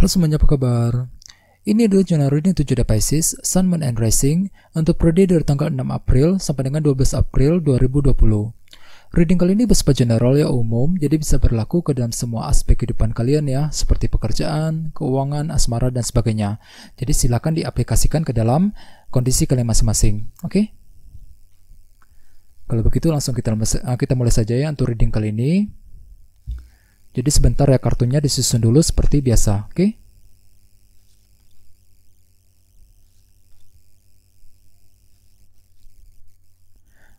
Halo semuanya apa kabar? Ini adalah channel reading 7 Pisces, Sun, Moon, and Rising untuk periode dari tanggal 6 April sampai dengan 12 April 2020. Reading kali ini bersifat general ya umum, jadi bisa berlaku ke dalam semua aspek kehidupan kalian ya, seperti pekerjaan, keuangan, asmara, dan sebagainya. Jadi silakan diaplikasikan ke dalam kondisi kalian masing-masing, oke? Okay? Kalau begitu langsung kita, kita mulai saja ya untuk reading kali ini. Jadi sebentar ya kartunya disusun dulu seperti biasa, oke? Okay?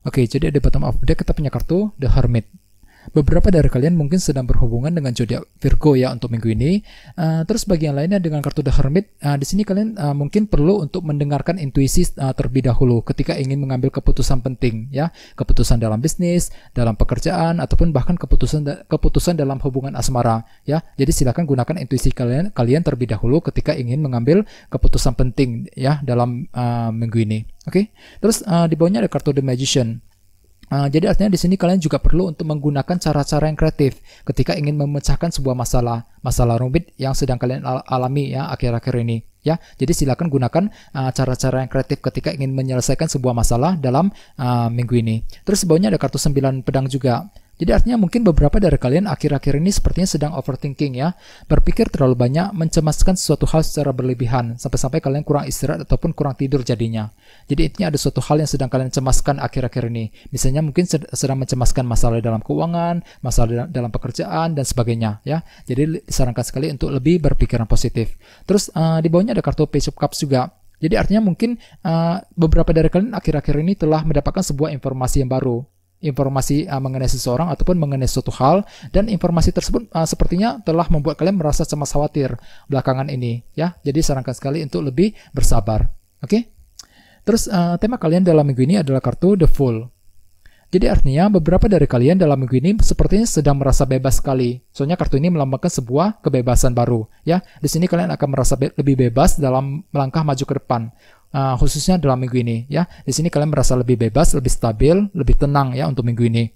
Oke, okay, jadi ada bottom of deck kita punya kartu The Hermit. Beberapa dari kalian mungkin sedang berhubungan dengan zodiak Virgo ya untuk minggu ini. Uh, terus bagian lainnya dengan kartu The Hermit, uh, di sini kalian uh, mungkin perlu untuk mendengarkan intuisi uh, terlebih dahulu ketika ingin mengambil keputusan penting ya, keputusan dalam bisnis, dalam pekerjaan ataupun bahkan keputusan keputusan dalam hubungan asmara ya. Jadi silakan gunakan intuisi kalian kalian terlebih dahulu ketika ingin mengambil keputusan penting ya dalam uh, minggu ini. Oke. Okay? Terus uh, di bawahnya ada kartu The Magician. Nah, jadi artinya di sini kalian juga perlu untuk menggunakan cara-cara yang kreatif ketika ingin memecahkan sebuah masalah, masalah rumit yang sedang kalian alami ya akhir-akhir ini ya. Jadi silakan gunakan ah, cara-cara uh, yang kreatif ketika ingin menyelesaikan sebuah masalah dalam uh, minggu ini. Terus bawahnya ada kartu sembilan pedang juga. Jadi artinya mungkin beberapa dari kalian akhir-akhir ini sepertinya sedang overthinking ya, berpikir terlalu banyak, mencemaskan sesuatu hal secara berlebihan, sampai-sampai kalian kurang istirahat ataupun kurang tidur jadinya. Jadi intinya ada suatu hal yang sedang kalian cemaskan akhir-akhir ini. Misalnya mungkin sedang mencemaskan masalah dalam keuangan, masalah dalam pekerjaan, dan sebagainya ya. Jadi disarankan sekali untuk lebih berpikiran positif. Terus uh, di bawahnya ada kartu Page of Cups juga. Jadi artinya mungkin uh, beberapa dari kalian akhir-akhir ini telah mendapatkan sebuah informasi yang baru informasi uh, mengenai seseorang ataupun mengenai suatu hal dan informasi tersebut uh, sepertinya telah membuat kalian merasa cemas khawatir belakangan ini ya. Jadi sarankan sekali untuk lebih bersabar. Oke? Okay? Terus uh, tema kalian dalam minggu ini adalah kartu The Fool. Jadi artinya beberapa dari kalian dalam minggu ini sepertinya sedang merasa bebas sekali. Soalnya kartu ini melambangkan sebuah kebebasan baru, ya. Di sini kalian akan merasa be lebih bebas dalam melangkah maju ke depan. Eh, khususnya dalam minggu ini ya. Di sini kalian merasa lebih bebas, lebih stabil, lebih tenang ya untuk minggu ini.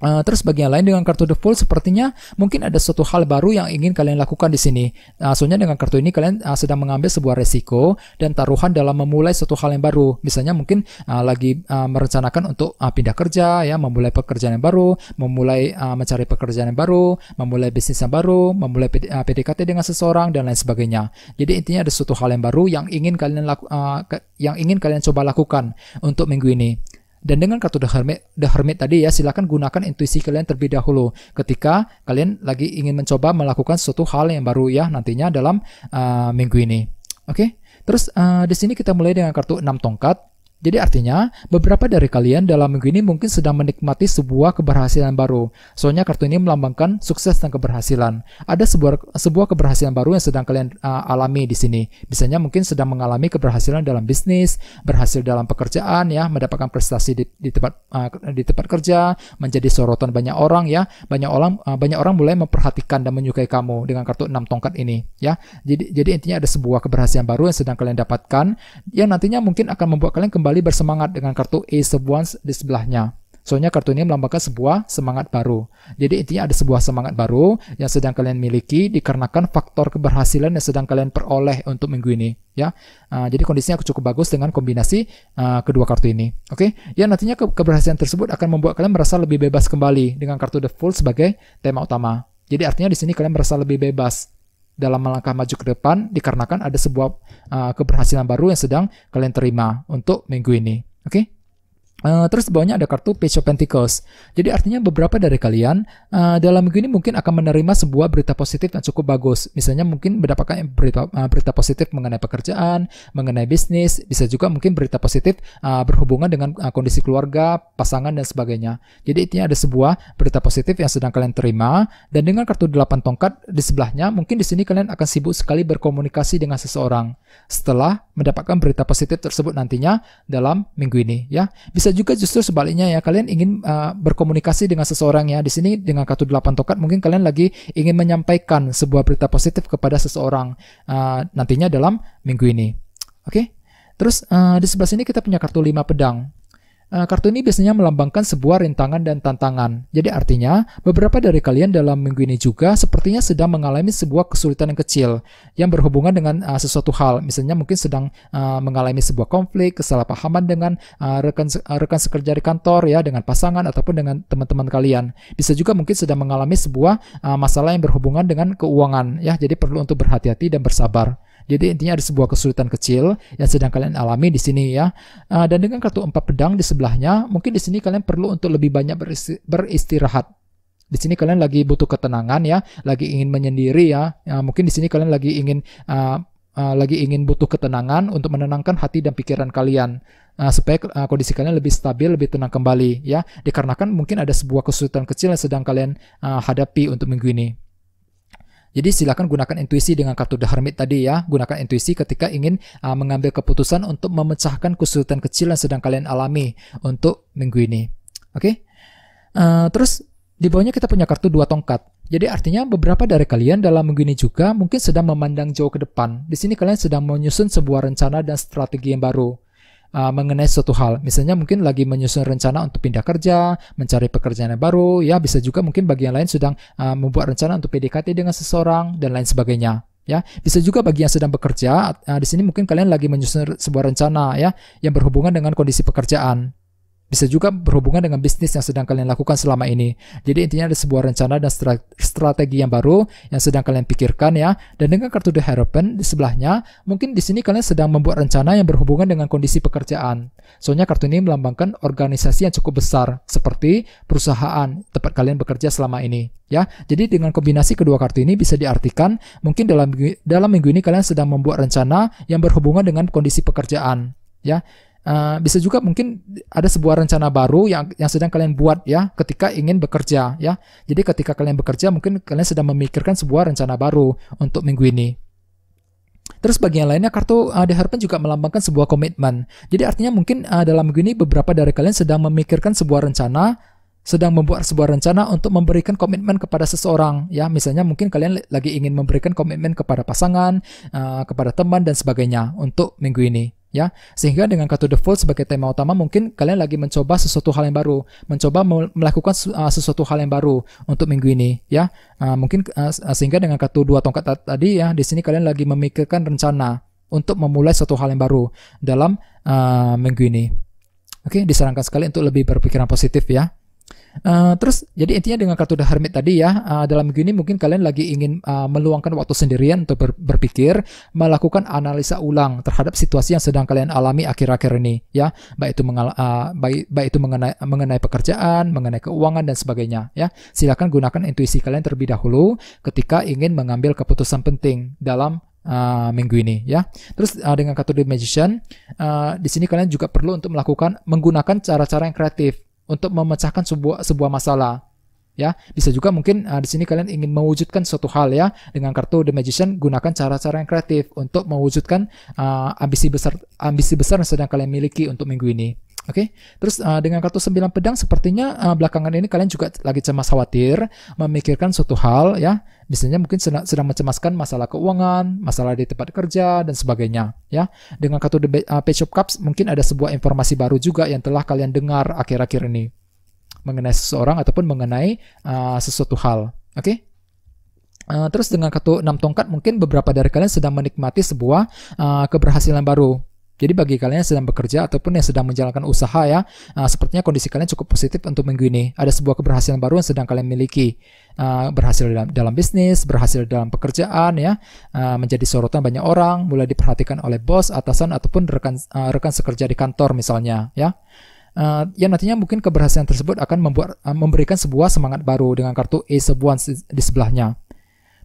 Uh, terus bagian lain dengan kartu The default sepertinya mungkin ada suatu hal baru yang ingin kalian lakukan di sini. Uh, eh, soalnya dengan kartu ini kalian uh, sedang mengambil sebuah resiko dan taruhan dalam memulai suatu hal yang baru. Misalnya mungkin uh, lagi uh, merencanakan untuk uh, pindah kerja ya, memulai pekerjaan yang baru, memulai uh, mencari pekerjaan yang baru, memulai bisnis yang baru, memulai PD, uh, PDKT dengan seseorang dan lain sebagainya. Jadi intinya ada suatu hal yang baru yang ingin kalian laku, uh, yang ingin kalian coba lakukan untuk minggu ini. Dan dengan kartu The Hermit, The Hermit tadi ya, silakan gunakan intuisi kalian terlebih dahulu ketika kalian lagi ingin mencoba melakukan suatu hal yang baru ya nantinya dalam uh, minggu ini. Oke, okay? terus uh, di sini kita mulai dengan kartu 6 tongkat. Jadi artinya, beberapa dari kalian dalam minggu ini mungkin sedang menikmati sebuah keberhasilan baru. Soalnya kartu ini melambangkan sukses dan keberhasilan. Ada sebuah sebuah keberhasilan baru yang sedang kalian uh, alami di sini. Misalnya mungkin sedang mengalami keberhasilan dalam bisnis, berhasil dalam pekerjaan ya, mendapatkan prestasi di, di tempat uh, di tempat kerja, menjadi sorotan banyak orang ya. Banyak orang uh, banyak orang mulai memperhatikan dan menyukai kamu dengan kartu 6 tongkat ini ya. Jadi jadi intinya ada sebuah keberhasilan baru yang sedang kalian dapatkan yang nantinya mungkin akan membuat kalian kembali kembali bersemangat dengan kartu Ace of Wands di sebelahnya. Soalnya kartu ini melambangkan sebuah semangat baru. Jadi intinya ada sebuah semangat baru yang sedang kalian miliki dikarenakan faktor keberhasilan yang sedang kalian peroleh untuk minggu ini. Ya, uh, jadi kondisinya cukup bagus dengan kombinasi uh, kedua kartu ini. Oke, okay? ya nantinya ke keberhasilan tersebut akan membuat kalian merasa lebih bebas kembali dengan kartu The Fool sebagai tema utama. Jadi artinya di sini kalian merasa lebih bebas dalam melangkah maju ke depan dikarenakan ada sebuah uh, keberhasilan baru yang sedang kalian terima untuk minggu ini. Oke? Okay? Uh, terus bawahnya ada kartu Page of Pentacles. Jadi artinya beberapa dari kalian uh, dalam minggu ini mungkin akan menerima sebuah berita positif yang cukup bagus. Misalnya mungkin mendapatkan berita, uh, berita positif mengenai pekerjaan, mengenai bisnis, bisa juga mungkin berita positif uh, berhubungan dengan uh, kondisi keluarga, pasangan dan sebagainya. Jadi intinya ada sebuah berita positif yang sedang kalian terima dan dengan kartu 8 tongkat di sebelahnya mungkin di sini kalian akan sibuk sekali berkomunikasi dengan seseorang setelah mendapatkan berita positif tersebut nantinya dalam minggu ini ya. Bisa bisa juga justru sebaliknya ya kalian ingin uh, berkomunikasi dengan seseorang ya di sini dengan kartu delapan tokat mungkin kalian lagi ingin menyampaikan sebuah berita positif kepada seseorang uh, nantinya dalam minggu ini oke okay? terus uh, di sebelah sini kita punya kartu lima pedang Eh, kartu ini biasanya melambangkan sebuah rintangan dan tantangan. Jadi artinya, beberapa dari kalian dalam minggu ini juga sepertinya sedang mengalami sebuah kesulitan yang kecil yang berhubungan dengan uh, sesuatu hal. Misalnya mungkin sedang uh, mengalami sebuah konflik, kesalahpahaman dengan uh, rekan rekan sekerja di kantor ya, dengan pasangan ataupun dengan teman-teman kalian. Bisa juga mungkin sedang mengalami sebuah uh, masalah yang berhubungan dengan keuangan ya. Jadi perlu untuk berhati-hati dan bersabar. Jadi intinya ada sebuah kesulitan kecil yang sedang kalian alami di sini ya. Uh, dan dengan kartu empat pedang di sebelahnya, mungkin di sini kalian perlu untuk lebih banyak beristirahat. Di sini kalian lagi butuh ketenangan ya, lagi ingin menyendiri ya. Uh, mungkin di sini kalian lagi ingin uh, uh, lagi ingin butuh ketenangan untuk menenangkan hati dan pikiran kalian uh, supaya uh, kondisi kalian lebih stabil, lebih tenang kembali ya. Dikarenakan mungkin ada sebuah kesulitan kecil yang sedang kalian uh, hadapi untuk minggu ini. Jadi silakan gunakan intuisi dengan kartu The Hermit tadi ya. Gunakan intuisi ketika ingin uh, mengambil keputusan untuk memecahkan kesulitan kecil yang sedang kalian alami untuk minggu ini. Oke? Okay? Uh, terus di bawahnya kita punya kartu dua tongkat. Jadi artinya beberapa dari kalian dalam minggu ini juga mungkin sedang memandang jauh ke depan. Di sini kalian sedang menyusun sebuah rencana dan strategi yang baru uh, mengenai suatu hal. Misalnya mungkin lagi menyusun rencana untuk pindah kerja, mencari pekerjaan yang baru, ya bisa juga mungkin bagi yang lain sedang uh, membuat rencana untuk PDKT dengan seseorang dan lain sebagainya. Ya, bisa juga bagi yang sedang bekerja. Uh, di sini mungkin kalian lagi menyusun sebuah rencana ya yang berhubungan dengan kondisi pekerjaan. Bisa juga berhubungan dengan bisnis yang sedang kalian lakukan selama ini. Jadi intinya ada sebuah rencana dan strategi yang baru yang sedang kalian pikirkan ya. Dan dengan kartu The Hierophant di sebelahnya, mungkin di sini kalian sedang membuat rencana yang berhubungan dengan kondisi pekerjaan. Soalnya kartu ini melambangkan organisasi yang cukup besar, seperti perusahaan tempat kalian bekerja selama ini. Ya, jadi dengan kombinasi kedua kartu ini bisa diartikan mungkin dalam dalam minggu ini kalian sedang membuat rencana yang berhubungan dengan kondisi pekerjaan. Ya, Eh, bisa juga mungkin ada sebuah rencana baru yang yang sedang kalian buat ya ketika ingin bekerja ya. Jadi ketika kalian bekerja mungkin kalian sedang memikirkan sebuah rencana baru untuk minggu ini. Terus bagian lainnya kartu uh, eh, diharapkan juga melambangkan sebuah komitmen. Jadi artinya mungkin uh, dalam minggu ini beberapa dari kalian sedang memikirkan sebuah rencana, sedang membuat sebuah rencana untuk memberikan komitmen kepada seseorang ya. Misalnya mungkin kalian lagi ingin memberikan komitmen kepada pasangan, uh, kepada teman dan sebagainya untuk minggu ini ya sehingga dengan kartu default sebagai tema utama mungkin kalian lagi mencoba sesuatu hal yang baru mencoba melakukan ah, sesuatu hal yang baru untuk minggu ini ya ah, mungkin ah, sehingga dengan kartu dua tongkat tadi ya di sini kalian lagi memikirkan rencana untuk memulai suatu hal yang baru dalam uh, minggu ini oke disarankan sekali untuk lebih berpikiran positif ya Eh, terus jadi intinya dengan kartu The Hermit tadi ya uh, dalam ini mungkin kalian lagi ingin uh, meluangkan waktu sendirian untuk ber berpikir melakukan analisa ulang terhadap situasi yang sedang kalian alami akhir-akhir ini ya baik itu mengal uh, baik baik itu mengenai mengenai pekerjaan mengenai keuangan dan sebagainya ya silakan gunakan intuisi kalian terlebih dahulu ketika ingin mengambil keputusan penting dalam Uh, minggu ini ya. Terus uh, dengan kartu The Magician, uh, di sini kalian juga perlu untuk melakukan menggunakan cara-cara yang kreatif untuk memecahkan sebuah sebuah masalah ya bisa juga mungkin uh, di sini kalian ingin mewujudkan suatu hal ya dengan kartu The Magician gunakan cara-cara yang kreatif untuk mewujudkan uh, ambisi besar ambisi besar yang sedang kalian miliki untuk minggu ini Oke, okay? terus uh, dengan kartu sembilan pedang sepertinya uh, belakangan ini kalian juga lagi cemas khawatir, memikirkan suatu hal ya. misalnya mungkin sedang, sedang mencemaskan masalah keuangan, masalah di tempat kerja dan sebagainya ya. Dengan kartu the, uh, Page of Cups mungkin ada sebuah informasi baru juga yang telah kalian dengar akhir-akhir ini mengenai seseorang ataupun mengenai uh, sesuatu hal. Oke? Okay? Uh, terus dengan kartu 6 tongkat mungkin beberapa dari kalian sedang menikmati sebuah uh, keberhasilan baru jadi bagi kalian yang sedang bekerja ataupun yang sedang menjalankan usaha ya, uh, sepertinya kondisi kalian cukup positif untuk minggu ini. Ada sebuah keberhasilan baru yang sedang kalian miliki. Uh, berhasil dalam, dalam bisnis, berhasil dalam pekerjaan ya, uh, menjadi sorotan banyak orang, mulai diperhatikan oleh bos, atasan ataupun rekan uh, rekan sekerja di kantor misalnya ya. Uh, yang nantinya mungkin keberhasilan tersebut akan membuat uh, memberikan sebuah semangat baru dengan kartu Ace of Wands di sebelahnya.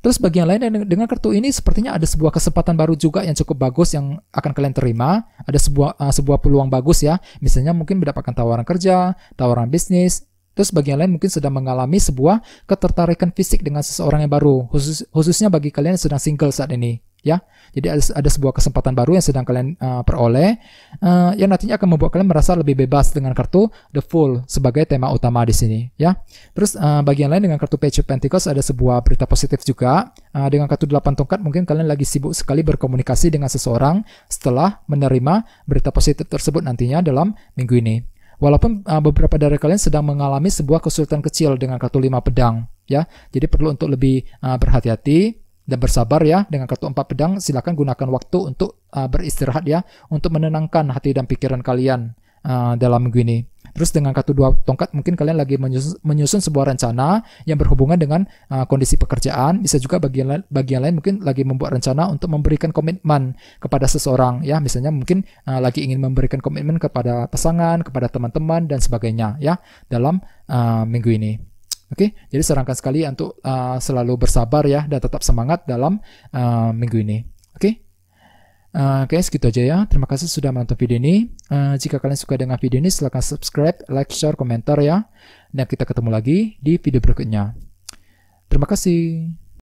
Terus bagian lain dengan kartu ini sepertinya ada sebuah kesempatan baru juga yang cukup bagus yang akan kalian terima. Ada sebuah uh, sebuah peluang bagus ya. Misalnya mungkin mendapatkan tawaran kerja, tawaran bisnis. Terus bagian lain mungkin sedang mengalami sebuah ketertarikan fisik dengan seseorang yang baru, khusus, khususnya bagi kalian yang sedang single saat ini ya. Jadi ada, ada sebuah kesempatan baru yang sedang kalian uh, peroleh uh, yang nantinya akan membuat kalian merasa lebih bebas dengan kartu The Fool sebagai tema utama di sini ya. Terus uh, eh, bagian lain dengan kartu Page of Pentacles ada sebuah berita positif juga uh, dengan kartu 8 tongkat mungkin kalian lagi sibuk sekali berkomunikasi dengan seseorang setelah menerima berita positif tersebut nantinya dalam minggu ini. Walaupun uh, beberapa dari kalian sedang mengalami sebuah kesulitan kecil dengan kartu 5 pedang ya. Jadi perlu untuk lebih uh, berhati-hati dan bersabar ya dengan kartu empat pedang silakan gunakan waktu untuk uh, beristirahat ya untuk menenangkan hati dan pikiran kalian uh, dalam minggu ini terus dengan kartu dua tongkat mungkin kalian lagi menyusun, menyusun sebuah rencana yang berhubungan dengan uh, kondisi pekerjaan bisa juga bagian lain, bagian lain mungkin lagi membuat rencana untuk memberikan komitmen kepada seseorang ya misalnya mungkin uh, lagi ingin memberikan komitmen kepada pasangan kepada teman-teman dan sebagainya ya dalam uh, minggu ini Oke, okay? jadi sarankan sekali ya untuk uh, selalu bersabar ya dan tetap semangat dalam uh, minggu ini. Oke. Okay? Uh, Oke, okay, segitu aja ya. Terima kasih sudah menonton video ini. Uh, jika kalian suka dengan video ini, silahkan subscribe, like, share, komentar ya. Dan kita ketemu lagi di video berikutnya. Terima kasih.